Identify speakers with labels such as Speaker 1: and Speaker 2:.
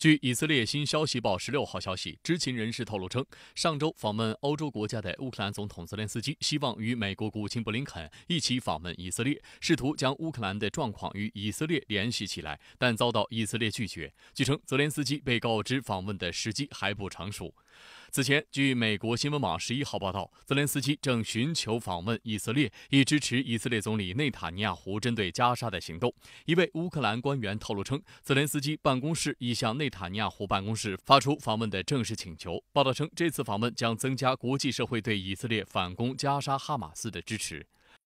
Speaker 1: 据以色列新消息报十六号消息，知情人士透露称，上周访问欧洲国家的乌克兰总统泽连斯基希望与美国国务卿布林肯一起访问以色列，试图将乌克兰的状况与以色列联系起来，但遭到以色列拒绝。据称，泽连斯基被告知访问的时机还不成熟。此前，据美国新闻网十一号报道，泽连斯基正寻求访问以色列，以支持以色列总理内塔尼亚胡针对加沙的行动。一位乌克兰官员透露称，泽连斯基办公室已向内。塔尼亚湖办公室发出访问的正式请求。报道称，这次访问将增加国际社会对以色列反攻加沙哈马斯的支持。